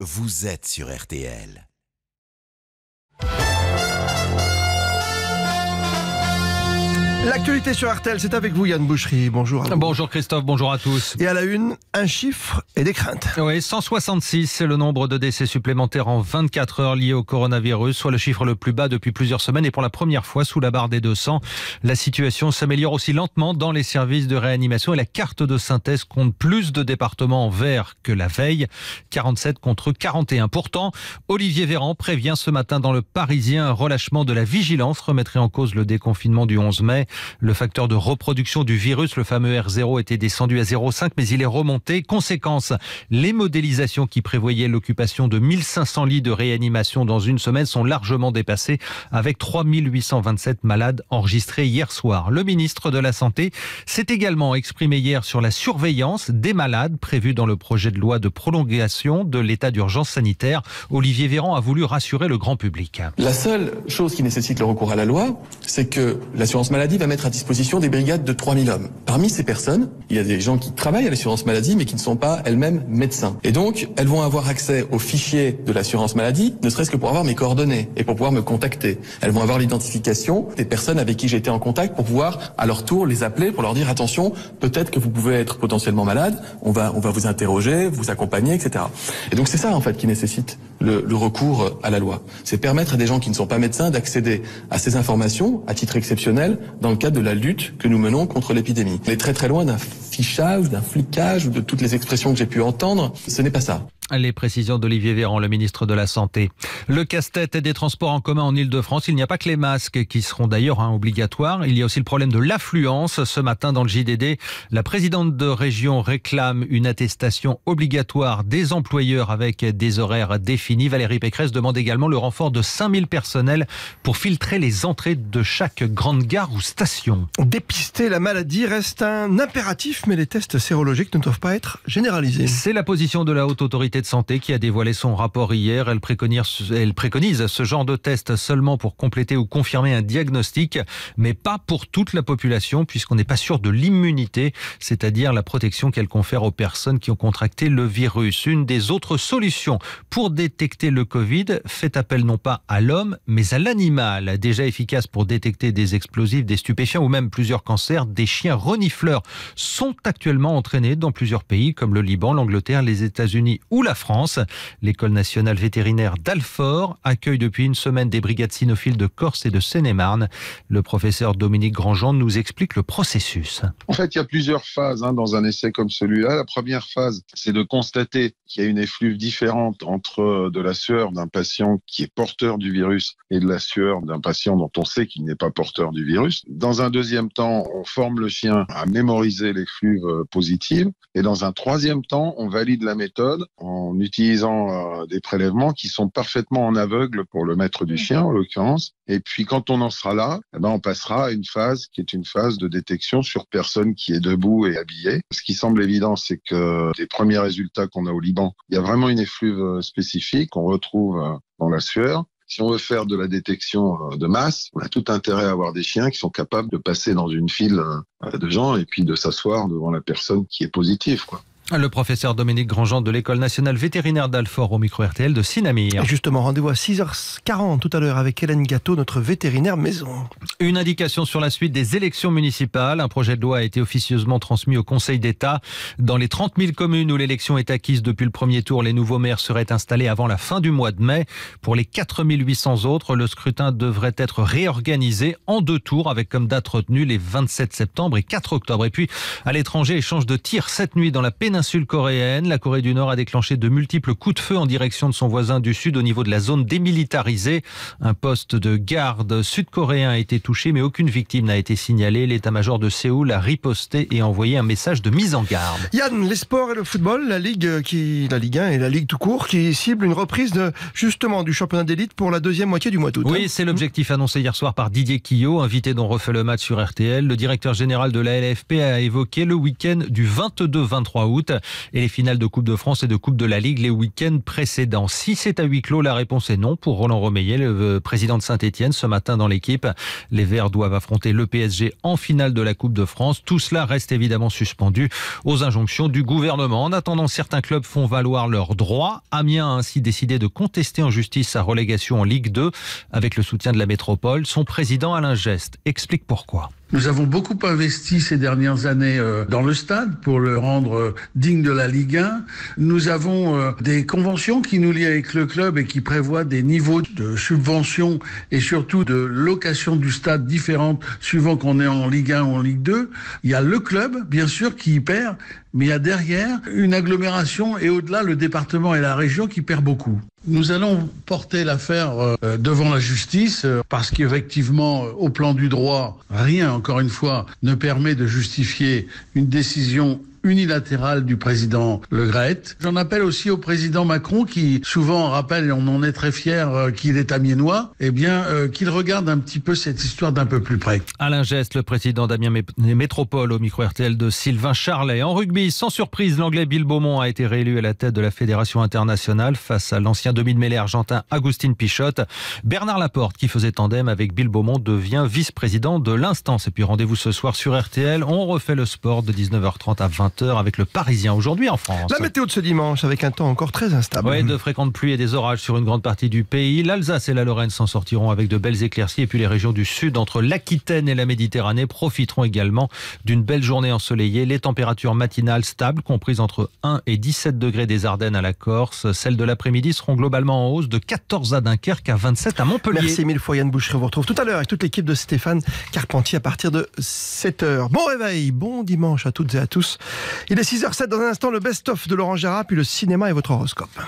Vous êtes sur RTL. L'actualité sur Artel, c'est avec vous Yann Boucherie. Bonjour. À vous. Bonjour Christophe, bonjour à tous. Et à la une, un chiffre et des craintes. Oui, 166, c'est le nombre de décès supplémentaires en 24 heures liés au coronavirus, soit le chiffre le plus bas depuis plusieurs semaines et pour la première fois sous la barre des 200. La situation s'améliore aussi lentement dans les services de réanimation et la carte de synthèse compte plus de départements en vert que la veille, 47 contre 41. Pourtant, Olivier Véran prévient ce matin dans le Parisien un relâchement de la vigilance remettrait en cause le déconfinement du 11 mai. Le facteur de reproduction du virus, le fameux R0, était descendu à 0,5, mais il est remonté. Conséquence, les modélisations qui prévoyaient l'occupation de 1500 lits de réanimation dans une semaine sont largement dépassées, avec 3827 malades enregistrés hier soir. Le ministre de la Santé s'est également exprimé hier sur la surveillance des malades prévue dans le projet de loi de prolongation de l'état d'urgence sanitaire. Olivier Véran a voulu rassurer le grand public. La seule chose qui nécessite le recours à la loi, c'est que l'assurance maladie va mettre à disposition des brigades de 3000 hommes. Parmi ces personnes, il y a des gens qui travaillent à l'assurance maladie mais qui ne sont pas elles-mêmes médecins. Et donc, elles vont avoir accès aux fichiers de l'assurance maladie, ne serait-ce que pour avoir mes coordonnées et pour pouvoir me contacter. Elles vont avoir l'identification des personnes avec qui j'étais en contact pour pouvoir à leur tour les appeler pour leur dire attention, peut-être que vous pouvez être potentiellement malade, on va on va vous interroger, vous accompagner, etc. Et donc c'est ça en fait qui nécessite le, recours à la loi. C'est permettre à des gens qui ne sont pas médecins d'accéder à ces informations à titre exceptionnel dans le cadre de la lutte que nous menons contre l'épidémie. On est très très loin d'un fichage, d'un flicage ou de toutes les expressions que j'ai pu entendre. Ce n'est pas ça. Les précisions d'Olivier Véran, le ministre de la Santé. Le casse-tête des transports en commun en Ile-de-France. Il n'y a pas que les masques qui seront d'ailleurs hein, obligatoires. Il y a aussi le problème de l'affluence. Ce matin, dans le JDD, la présidente de région réclame une attestation obligatoire des employeurs avec des horaires définis. Valérie Pécresse demande également le renfort de 5000 personnels pour filtrer les entrées de chaque grande gare ou station. Dépister la maladie reste un impératif, mais les tests sérologiques ne doivent pas être généralisés. C'est la position de la haute autorité de santé qui a dévoilé son rapport hier. Elle préconise, elle préconise ce genre de test seulement pour compléter ou confirmer un diagnostic, mais pas pour toute la population puisqu'on n'est pas sûr de l'immunité, c'est-à-dire la protection qu'elle confère aux personnes qui ont contracté le virus. Une des autres solutions pour détecter le Covid fait appel non pas à l'homme, mais à l'animal, déjà efficace pour détecter des explosifs, des stupéfiants ou même plusieurs cancers. Des chiens renifleurs sont actuellement entraînés dans plusieurs pays comme le Liban, l'Angleterre, les États-Unis ou la la France. L'école nationale vétérinaire d'Alfort accueille depuis une semaine des brigades cynophiles de Corse et de Seine-et-Marne. Le professeur Dominique Grandjean nous explique le processus. En fait, il y a plusieurs phases hein, dans un essai comme celui-là. La première phase, c'est de constater qu'il y a une effluve différente entre euh, de la sueur d'un patient qui est porteur du virus et de la sueur d'un patient dont on sait qu'il n'est pas porteur du virus. Dans un deuxième temps, on forme le chien à mémoriser l'effluve euh, positive. Et dans un troisième temps, on valide la méthode en en utilisant euh, des prélèvements qui sont parfaitement en aveugle pour le maître du chien, en l'occurrence. Et puis, quand on en sera là, eh ben, on passera à une phase qui est une phase de détection sur personne qui est debout et habillée. Ce qui semble évident, c'est que les premiers résultats qu'on a au Liban, il y a vraiment une effluve euh, spécifique qu'on retrouve euh, dans la sueur. Si on veut faire de la détection de masse, on a tout intérêt à avoir des chiens qui sont capables de passer dans une file de gens et puis de s'asseoir devant la personne qui est positive. Quoi. Le professeur Dominique Grandjean de l'École nationale vétérinaire d'Alfort au micro RTL de Sinamir. Justement, rendez-vous à 6h40 tout à l'heure avec Hélène Gâteau, notre vétérinaire maison. Une indication sur la suite des élections municipales. Un projet de loi a été officieusement transmis au Conseil d'État. Dans les 30 000 communes où l'élection est acquise depuis le premier tour, les nouveaux maires seraient installés avant la fin du mois de mai. Pour les 4 800 autres, le scrutin devrait être réorganisé en deux tours avec comme date retenue les 27 septembre et 4 octobre. Et puis, à l'étranger, échange de tir cette nuit dans la péninsule péninsule coréenne. La Corée du Nord a déclenché de multiples coups de feu en direction de son voisin du Sud au niveau de la zone démilitarisée. Un poste de garde sud-coréen a été touché, mais aucune victime n'a été signalée. L'état-major de Séoul a riposté et envoyé un message de mise en garde. Yann, les sports et le football, la Ligue, euh, qui, la Ligue 1 et la Ligue tout court, qui cible une reprise de, justement du championnat d'élite pour la deuxième moitié du mois d'août. Oui, hein. c'est l'objectif mmh. annoncé hier soir par Didier Quillot, invité dont refait le match sur RTL. Le directeur général de la LFP a évoqué le week-end du 22-23 août et les finales de Coupe de France et de Coupe de la Ligue les week-ends précédents. Si c'est à huis clos, la réponse est non pour Roland Romeyer, le euh, président de Saint-Etienne. Ce matin dans l'équipe, les Verts doivent affronter le PSG en finale de la Coupe de France. Tout cela reste évidemment suspendu aux injonctions du gouvernement. En attendant, certains clubs font valoir leurs droits. Amiens a ainsi décidé de contester en justice sa relégation en Ligue 2 avec le soutien de la métropole. Son président Alain Geste explique pourquoi. Nous avons beaucoup investi ces dernières années euh, dans le stade pour le rendre euh, digne de la Ligue 1. Nous avons euh, des conventions qui nous lient avec le club et qui prévoient des niveaux de subvention et surtout de location du stade différentes suivant qu'on est en Ligue 1 ou en Ligue 2. Il y a le club, bien sûr, qui y perd, mais il y a derrière une agglomération et au-delà le département et la région qui perd beaucoup. Nous allons porter l'affaire euh, devant la justice euh, parce qu'effectivement, euh, au plan du droit, rien, encore une fois, ne permet de justifier une décision unilatérale du président Le Gret. J'en appelle aussi au président Macron qui souvent rappelle, et on en est très fier, euh, qu'il est amiénois, eh bien euh, qu'il regarde un petit peu cette histoire d'un peu plus près. Alain Geste, le président d'Amiens Métropole au micro RTL de Sylvain Charlet. En rugby, sans surprise, l'anglais Bill Beaumont a été réélu à la tête de la Fédération internationale face à l'ancien demi de mêlée argentin Agustin Pichotte. Bernard Laporte, qui faisait tandem avec Bill Beaumont, devient vice-président de l'instance. Et puis rendez-vous ce soir sur RTL. On refait le sport de 19h30 à 20h avec le Parisien aujourd'hui en France. La météo de ce dimanche avec un temps encore très instable. Oui, de fréquentes pluies et des orages sur une grande partie du pays. L'Alsace et la Lorraine s'en sortiront avec de belles éclaircies et puis les régions du sud entre l'Aquitaine et la Méditerranée profiteront également d'une belle journée ensoleillée. Les températures matinales stables comprises entre 1 et 17 degrés des Ardennes à la Corse. Celles de l'après-midi seront globalement en hausse de 14 à Dunkerque à 27 à Montpellier. Merci mille fois Yann Boucher. On vous retrouve tout à l'heure avec toute l'équipe de Stéphane Carpentier à partir de 7h. Bon réveil, bon dimanche à toutes et à tous. Il est 6h07 dans un instant, le best-of de Laurent Gérard, puis le cinéma et votre horoscope.